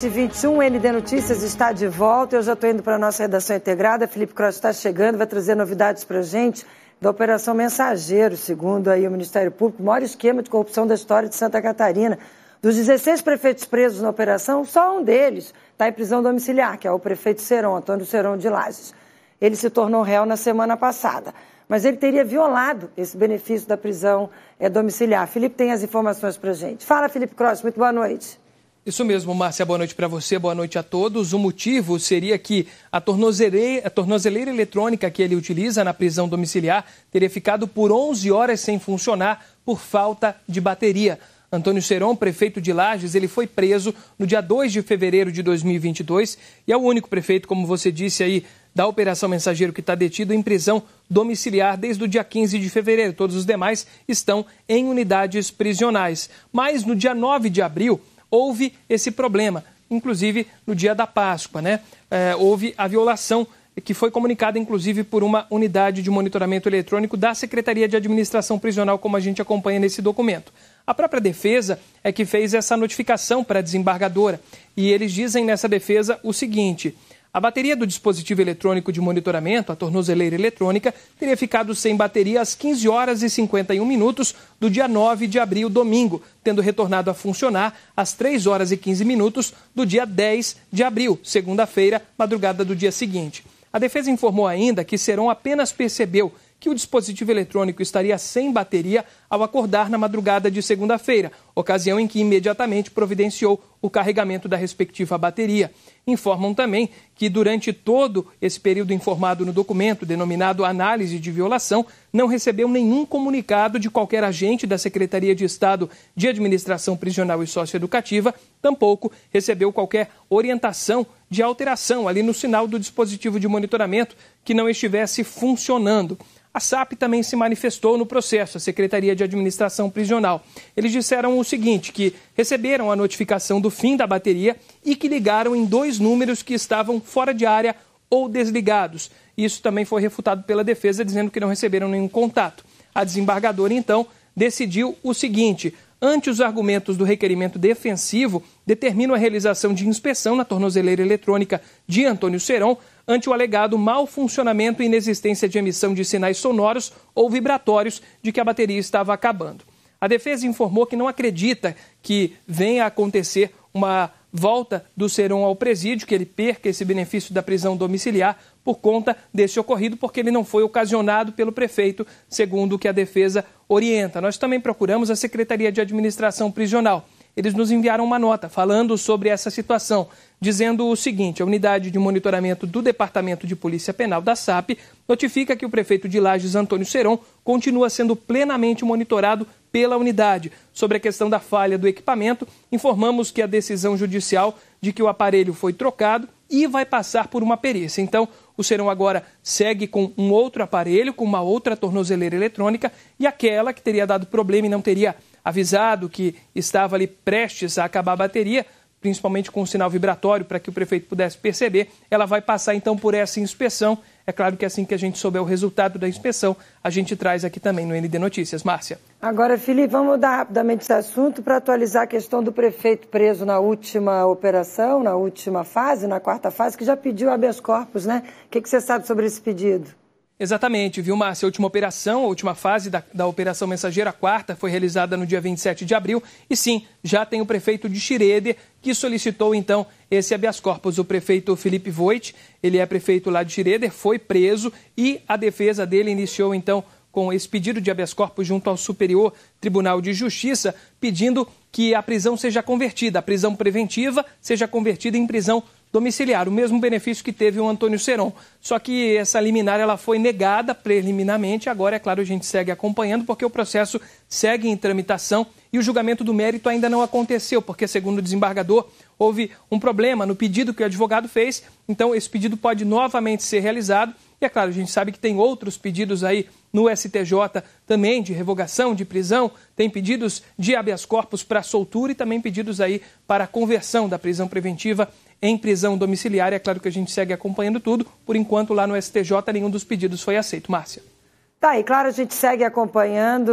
21 ND Notícias está de volta. Eu já estou indo para a nossa redação integrada. Felipe Cross está chegando, vai trazer novidades para a gente da Operação Mensageiro, segundo aí o Ministério Público, o maior esquema de corrupção da história de Santa Catarina. Dos 16 prefeitos presos na operação, só um deles está em prisão domiciliar, que é o prefeito Seron, Antônio Seron de Lages. Ele se tornou réu na semana passada, mas ele teria violado esse benefício da prisão eh, domiciliar. Felipe tem as informações para a gente. Fala, Felipe Cross, muito boa noite. Isso mesmo, Márcia, boa noite para você, boa noite a todos. O motivo seria que a tornozeleira, a tornozeleira eletrônica que ele utiliza na prisão domiciliar teria ficado por 11 horas sem funcionar por falta de bateria. Antônio Seron, prefeito de Lages, ele foi preso no dia 2 de fevereiro de 2022 e é o único prefeito, como você disse aí, da Operação Mensageiro que está detido em prisão domiciliar desde o dia 15 de fevereiro. Todos os demais estão em unidades prisionais. Mas no dia 9 de abril houve esse problema, inclusive no dia da Páscoa, né? É, houve a violação que foi comunicada, inclusive, por uma unidade de monitoramento eletrônico da Secretaria de Administração Prisional, como a gente acompanha nesse documento. A própria defesa é que fez essa notificação para a desembargadora e eles dizem nessa defesa o seguinte. A bateria do dispositivo eletrônico de monitoramento, a tornozeleira eletrônica, teria ficado sem bateria às 15 horas e 51 minutos do dia 9 de abril, domingo, tendo retornado a funcionar às 3 horas e 15 minutos do dia 10 de abril, segunda-feira, madrugada do dia seguinte. A defesa informou ainda que Seron apenas percebeu que o dispositivo eletrônico estaria sem bateria ao acordar na madrugada de segunda-feira, ocasião em que imediatamente providenciou o carregamento da respectiva bateria. Informam também que, durante todo esse período informado no documento, denominado análise de violação, não recebeu nenhum comunicado de qualquer agente da Secretaria de Estado de Administração Prisional e Socioeducativa, tampouco recebeu qualquer orientação de alteração ali no sinal do dispositivo de monitoramento que não estivesse funcionando. A SAP também se manifestou no processo. A Secretaria de Administração Prisional. Eles disseram o seguinte, que receberam a notificação do fim da bateria e que ligaram em dois números que estavam fora de área ou desligados. Isso também foi refutado pela defesa, dizendo que não receberam nenhum contato. A desembargadora, então, decidiu o seguinte: ante os argumentos do requerimento defensivo, determino a realização de inspeção na tornozeleira eletrônica de Antônio Seron ante o alegado mau funcionamento e inexistência de emissão de sinais sonoros ou vibratórios de que a bateria estava acabando. A defesa informou que não acredita que venha a acontecer uma volta do Seron ao presídio, que ele perca esse benefício da prisão domiciliar por conta desse ocorrido, porque ele não foi ocasionado pelo prefeito, segundo o que a defesa orienta. Nós também procuramos a Secretaria de Administração Prisional eles nos enviaram uma nota falando sobre essa situação, dizendo o seguinte: a unidade de monitoramento do Departamento de Polícia Penal da SAP notifica que o prefeito de Lages, Antônio Seron, continua sendo plenamente monitorado pela unidade. Sobre a questão da falha do equipamento, informamos que a decisão judicial de que o aparelho foi trocado e vai passar por uma perícia. Então, o Serão agora segue com um outro aparelho, com uma outra tornozeleira eletrônica e aquela que teria dado problema e não teria avisado que estava ali prestes a acabar a bateria, principalmente com um sinal vibratório para que o prefeito pudesse perceber. Ela vai passar então por essa inspeção. É claro que assim que a gente souber o resultado da inspeção, a gente traz aqui também no ND Notícias. Márcia. Agora, Felipe, vamos mudar rapidamente esse assunto para atualizar a questão do prefeito preso na última operação, na última fase, na quarta fase, que já pediu habeas corpus, né? O que, que você sabe sobre esse pedido? Exatamente, viu, Márcia? A última operação, a última fase da, da Operação Mensageira a Quarta foi realizada no dia 27 de abril. E sim, já tem o prefeito de Xireder que solicitou então esse habeas corpus. O prefeito Felipe Voit, ele é prefeito lá de Xireder, foi preso e a defesa dele iniciou então com esse pedido de habeas corpus junto ao Superior Tribunal de Justiça, pedindo que a prisão seja convertida, a prisão preventiva seja convertida em prisão domiciliar, o mesmo benefício que teve o Antônio Seron. Só que essa liminar ela foi negada preliminarmente, agora é claro, a gente segue acompanhando porque o processo segue em tramitação e o julgamento do mérito ainda não aconteceu, porque segundo o desembargador, houve um problema no pedido que o advogado fez, então esse pedido pode novamente ser realizado. E é claro, a gente sabe que tem outros pedidos aí no STJ também de revogação de prisão, tem pedidos de habeas corpus para soltura e também pedidos aí para conversão da prisão preventiva em prisão domiciliar. É claro que a gente segue acompanhando tudo. Por enquanto, lá no STJ, nenhum dos pedidos foi aceito. Márcia. Tá, e claro, a gente segue acompanhando.